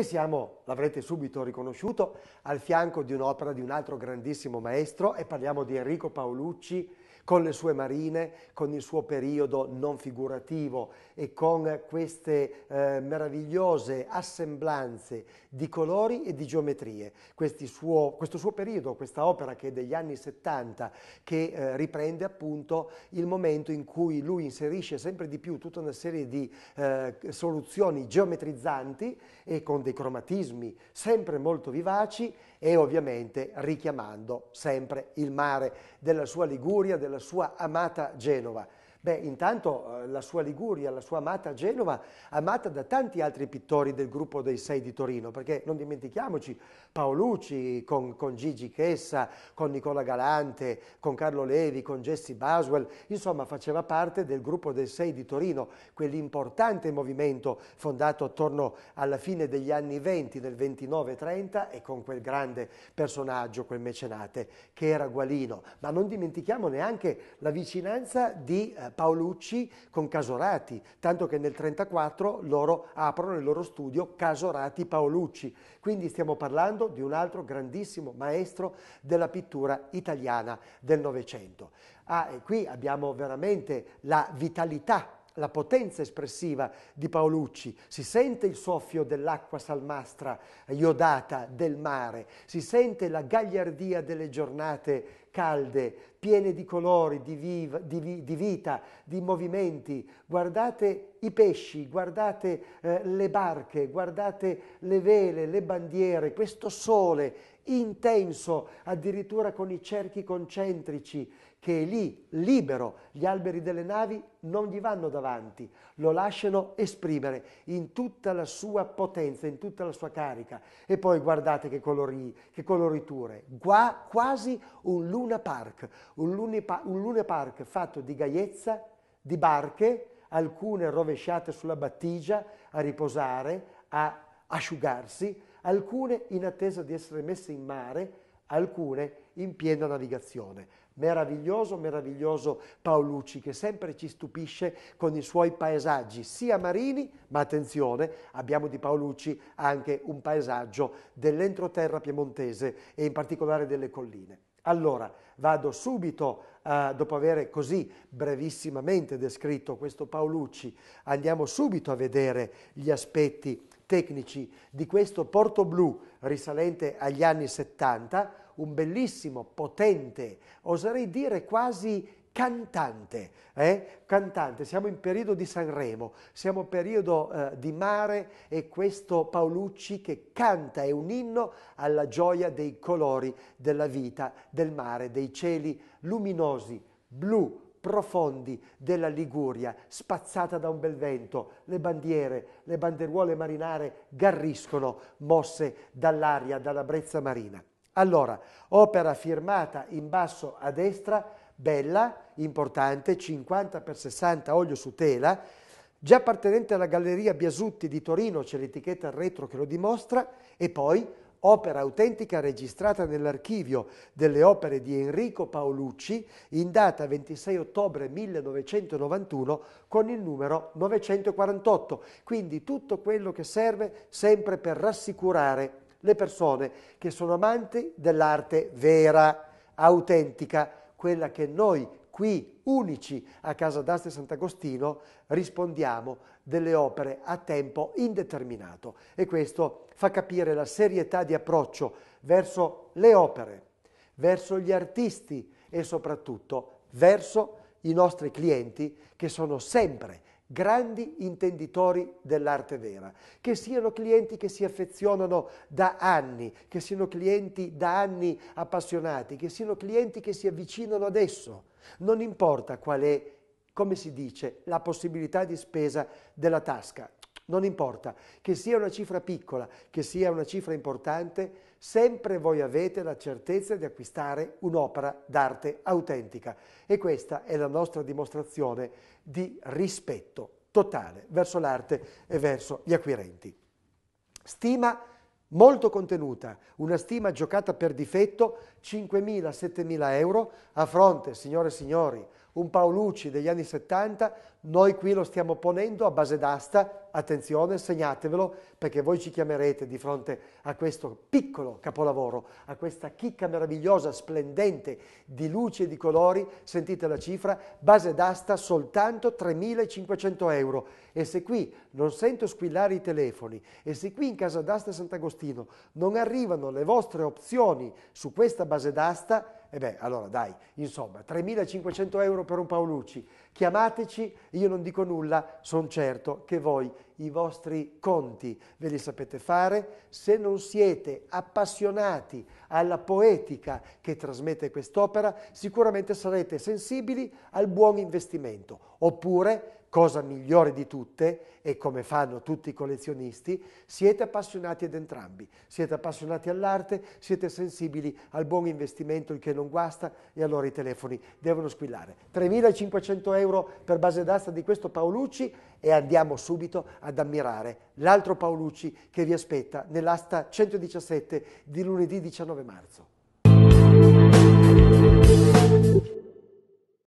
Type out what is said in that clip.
E siamo, l'avrete subito riconosciuto, al fianco di un'opera di un altro grandissimo maestro e parliamo di Enrico Paolucci, con le sue marine, con il suo periodo non figurativo e con queste eh, meravigliose assemblanze di colori e di geometrie. Suo, questo suo periodo, questa opera che è degli anni 70, che eh, riprende appunto il momento in cui lui inserisce sempre di più tutta una serie di eh, soluzioni geometrizzanti e con dei cromatismi sempre molto vivaci e ovviamente richiamando sempre il mare della sua Liguria, della della sua amata Genova. Beh, intanto eh, la sua Liguria, la sua amata Genova, amata da tanti altri pittori del gruppo dei Sei di Torino, perché non dimentichiamoci Paolucci con, con Gigi Chessa, con Nicola Galante, con Carlo Levi, con Jesse Baswell, insomma faceva parte del gruppo dei Sei di Torino, quell'importante movimento fondato attorno alla fine degli anni 20, del 29-30 e con quel grande personaggio, quel mecenate, che era Gualino. Ma non dimentichiamo neanche la vicinanza di... Eh, Paolucci con Casorati, tanto che nel 1934 loro aprono il loro studio Casorati-Paolucci. Quindi stiamo parlando di un altro grandissimo maestro della pittura italiana del Novecento. Ah, e qui abbiamo veramente la vitalità la potenza espressiva di Paolucci, si sente il soffio dell'acqua salmastra iodata del mare, si sente la gagliardia delle giornate calde, piene di colori, di, viva, di, di vita, di movimenti. Guardate i pesci, guardate eh, le barche, guardate le vele, le bandiere, questo sole intenso, addirittura con i cerchi concentrici, che è lì, libero, gli alberi delle navi non gli vanno davanti, lo lasciano esprimere in tutta la sua potenza, in tutta la sua carica. E poi guardate che, colori, che coloriture, Qua, quasi un Luna Park, un, lunipa, un Luna Park fatto di gaiezza, di barche, alcune rovesciate sulla battigia a riposare, a asciugarsi, alcune in attesa di essere messe in mare, alcune in piena navigazione. Meraviglioso, meraviglioso Paolucci che sempre ci stupisce con i suoi paesaggi, sia marini, ma attenzione, abbiamo di Paolucci anche un paesaggio dell'entroterra piemontese e in particolare delle colline. Allora, vado subito, eh, dopo aver così brevissimamente descritto questo Paolucci, andiamo subito a vedere gli aspetti tecnici di questo porto blu risalente agli anni 70, un bellissimo, potente, oserei dire quasi cantante, eh? cantante, siamo in periodo di Sanremo, siamo in periodo eh, di mare e questo Paolucci che canta è un inno alla gioia dei colori della vita, del mare, dei cieli luminosi, blu, profondi della Liguria, spazzata da un bel vento, le bandiere, le banderuole marinare garriscono, mosse dall'aria, dalla brezza marina. Allora, opera firmata in basso a destra, bella, importante, 50 x 60 olio su tela, già appartenente alla Galleria Biasutti di Torino, c'è l'etichetta retro che lo dimostra, e poi opera autentica registrata nell'archivio delle opere di Enrico Paolucci in data 26 ottobre 1991 con il numero 948. Quindi tutto quello che serve sempre per rassicurare le persone che sono amanti dell'arte vera, autentica, quella che noi qui, unici a Casa d'aste Sant'Agostino, rispondiamo delle opere a tempo indeterminato e questo fa capire la serietà di approccio verso le opere, verso gli artisti e soprattutto verso i nostri clienti che sono sempre grandi intenditori dell'arte vera, che siano clienti che si affezionano da anni, che siano clienti da anni appassionati, che siano clienti che si avvicinano adesso, non importa qual è, come si dice, la possibilità di spesa della tasca, non importa, che sia una cifra piccola, che sia una cifra importante, sempre voi avete la certezza di acquistare un'opera d'arte autentica e questa è la nostra dimostrazione di rispetto totale verso l'arte e verso gli acquirenti. Stima molto contenuta, una stima giocata per difetto 5.000-7.000 euro a fronte, signore e signori, un Paolucci degli anni 70, noi qui lo stiamo ponendo a base d'asta, attenzione, segnatevelo, perché voi ci chiamerete di fronte a questo piccolo capolavoro, a questa chicca meravigliosa, splendente, di luci e di colori, sentite la cifra, base d'asta soltanto 3.500 euro. E se qui non sento squillare i telefoni, e se qui in casa d'asta Sant'Agostino non arrivano le vostre opzioni su questa base d'asta, e eh beh, allora dai, insomma, 3.500 euro per un Paolucci. Chiamateci, io non dico nulla, sono certo che voi i vostri conti ve li sapete fare. Se non siete appassionati alla poetica che trasmette quest'opera, sicuramente sarete sensibili al buon investimento. Oppure cosa migliore di tutte, e come fanno tutti i collezionisti, siete appassionati ad entrambi. Siete appassionati all'arte, siete sensibili al buon investimento, il che non guasta, e allora i telefoni devono squillare. 3.500 euro per base d'asta di questo Paolucci e andiamo subito ad ammirare l'altro Paolucci che vi aspetta nell'asta 117 di lunedì 19 marzo.